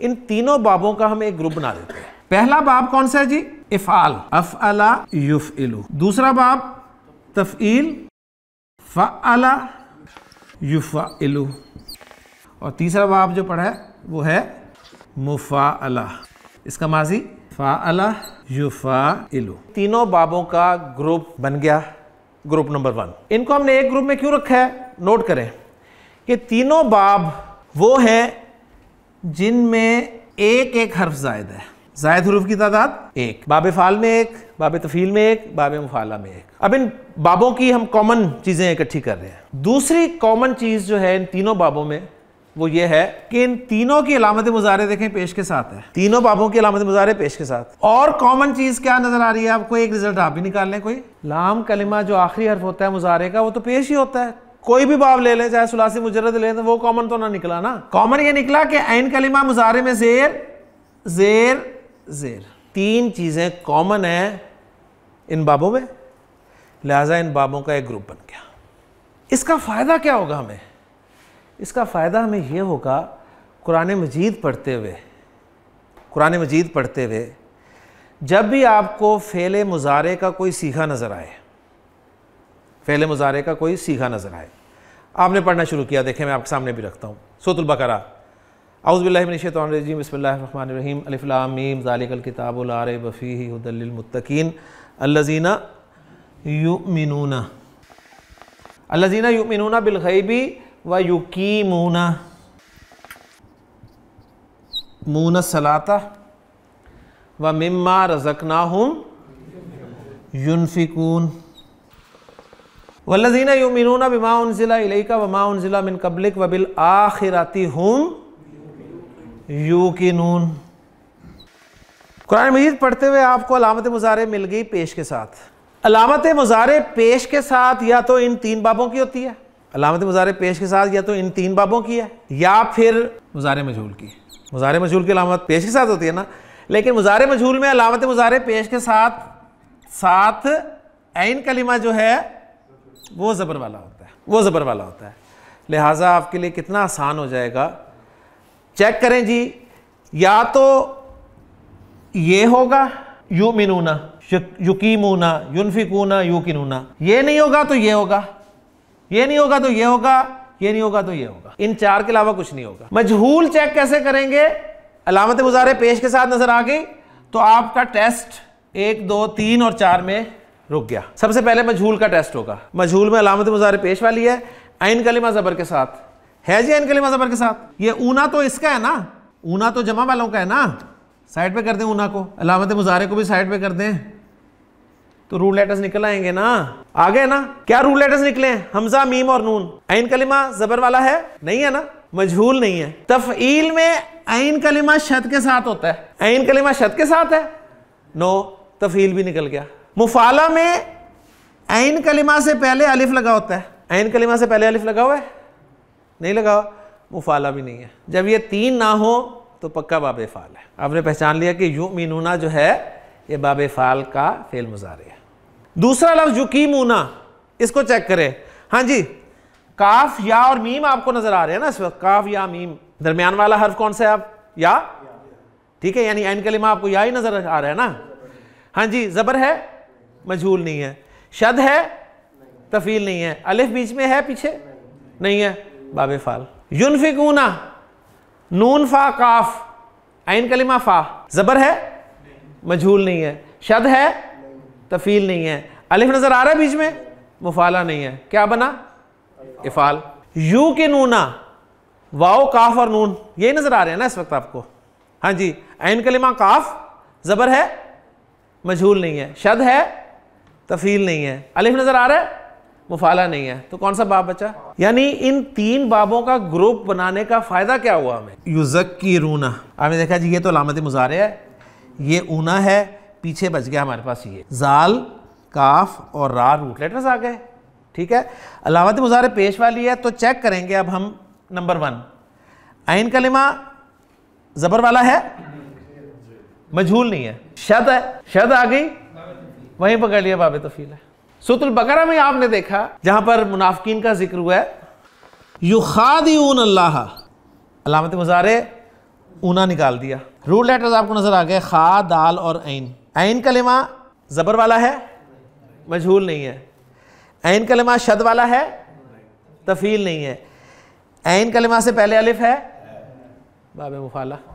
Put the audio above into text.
इन तीनों बाबों का हम एक ग्रुप बना देते हैं पहला बाब कौन सा है जी इफ़ाल अफ अला युफ इलू दूसरा बाब तफ़ील अला युफ इलू और तीसरा बाब जो पढ़ा है वो है मुफ़ा अला इसका माजी अला युफा इलू तीनों बाबों का ग्रुप बन गया ग्रुप नंबर वन इनको हमने एक ग्रुप में क्यों रखा है नोट करें कि तीनों बाब वो हैं जिनमें एक एक हर्फ जायद है जायद हरूफ की तादाद एक बाब फाल में एक बाब तफील में एक बाब मुफाला में एक अब इन बाबों की हम कॉमन चीज़ें इकट्ठी कर रहे हैं दूसरी कॉमन चीज़ जो है इन तीनों बाबों में वो ये है कि इन तीनों की अलामत मुजारे देखें पेश के साथ है तीनों बाबों की अलामत मुजारे पेश के साथ और कॉमन चीज़ क्या नज़र आ रही है आपको एक रिजल्ट आप भी निकाल लें कोई लाम कलिमा जो आखिरी हर्फ होता है मुजारे का वो तो पेश ही होता है कोई भी बाब ले लें चाहे सुलासी मुजरद ले लें तो वो कॉमन तो ना निकला ना कॉमन ये निकला कि ऐन कलिमा मुजारे में जेर जेर जेर तीन चीज़ें कॉमन हैं इन बाबों में लिहाजा इन बाबों का एक ग्रुप बन गया इसका फ़ायदा क्या होगा हमें इसका फ़ायदा हमें यह होगा कुरान मजीद पढ़ते हुए कुरान मजीद पढ़ते हुए जब भी आपको फेले मुजारे का कोई सीखा नज़र आए फ़ैल मुजारे का कोई सीखा नज़र आए आपने पढ़ना शुरू किया देखें मैं आपके सामने भी रखता हूँ सोतुलबकरा अउज़बिल्लिमिनशतरजीम बसमीम अलिफ़्लामीम ज़ालिकल किताबुलार बफ़ी हदलमतकीन अल्लाजीना युमिनूना अल्लाजीना युमिनूना बिलखैबी व मूना मून सलाता व मम्मा रज़कना हूँ युनफिकून वल्लजीना युमिनूना बिमा जिला इलेका वमा जिला मिन कबलिक वबिल आखिराती हूँ यू की नून कुरान मजीद पढ़ते हुए आपको अलामत मुजारे मिल गई पेश के साथ अलामत मुजारे पेश के साथ या तो इन तीन बाबों की होती है अलामत मुजारे पेश के साथ या तो इन तीन बाबों की है या फिर मुजारे मजहूल की मुजारे मजहूल की अलामत पेश के साथ होती है ना लेकिन मुजारे मजहूल में अलामत मुजारे पेश के साथ साथ ऐन कलिमा जो है वो ज़बर वाला होता है वो ज़बर वाला होता है लिहाजा आपके लिए कितना आसान हो जाएगा चेक करें जी या तो ये होगा यू मिनूना युकीमूना युनफिकूना यूकिनूना ये नहीं होगा तो ये होगा ये नहीं होगा तो ये होगा ये नहीं होगा तो ये होगा इन चार के अलावा कुछ नहीं होगा मजहूल चेक कैसे करेंगे अलामत मुजारे पेश के साथ नज़र आ गई तो आपका टेस्ट एक दो तीन और चार में रुक गया सबसे पहले मझूल का टेस्ट होगा मजहूल में अलामत मुजारे पेश वाली है आइन कलिमा ज़बर के साथ है जी आइन कलिमा ज़बर के साथ ये ऊना तो इसका है ना ऊना तो जमा वालों का है ना साइड पे कर दें ऊना को अलामत मुजारे को भी साइड पे कर दें तो रूल लेटर्स निकल आएंगे ना आ गए ना क्या रूल लेटर्स निकले हैं हमजा मीम और नून आइन कलिमा जबर वाला है नहीं है ना मजहूल नहीं है तफईल में आइन कलिमा शत के साथ होता है आइन कलिमा शत के साथ है नो तफील भी निकल गया मुफाला में ऐन कलिमा से पहले अलिफ लगा होता है ऐन कलिमा से पहले अलिफ लगा हुआ है नहीं लगा हुआ मुफाला भी नहीं है जब ये तीन ना हो तो पक्का बाब फ़ाल है आपने पहचान लिया कि यू मीनूना जो है ये बाब फ़ाल का फेल मुजारे है दूसरा लफ्ज़ मूना इसको चेक करें हाँ जी काफ या और मीम आपको नज़र आ रहे हैं ना इस वक्त काफ या मीम दरमियान वाला हर्फ कौन सा है आप या ठीक है यानी एन कलिमा आपको या ही नज़र आ रहा है ना हाँ जी ज़बर है मजहूल नहीं है शद है तफील नहीं है अलिफ बीच में है पीछे नहीं है बाबे फाल युनफिकूना नून फा काफ आइन कलिमा फा जबर है मजहूल नहीं है शद है तफील नहीं है अलिफ नज़र आ रहा है बीच में मुफाला नहीं है क्या बना इफाल यू के नूना वाओ काफ और नून यही नज़र आ रहे हैं ना इस वक्त आपको हाँ जी आइन कलिमा काफ ज़बर है मजहूल नहीं है शद है तफील नहीं है अलिफ नज़र आ रहा है मुफाला नहीं है तो कौन सा बाब बचा यानी इन तीन बाबों का ग्रुप बनाने का फ़ायदा क्या हुआ हमें युजक्की रूना आपने देखा जी ये तो लामत मुजारे है ये ऊना है पीछे बच गया हमारे पास ये जाल काफ और रा रूट लेटर्स आ गए ठीक है अलामत मुजारे पेश वाली है तो चेक करेंगे अब हम नंबर वन आइन कलिमा ज़बर वाला है मजहूल नहीं है शद है शद आ गई वहीं पकड़ लिया बाब तफील है सूत्र बकरा में आपने देखा जहां पर मुनाफकिन का जिक्र हुआ है युखादिन अल्लाह अलामत मुजारे ऊना निकाल दिया रूल लेटर्स आपको नजर आ गए खा दाल और ऐन ऐन कलिमा जबर वाला है मजहूल नहीं है ऐन कलिमा शद वाला है तफील नहीं है ऐन कलिमा से पहले अलिफ है बाब मुफाला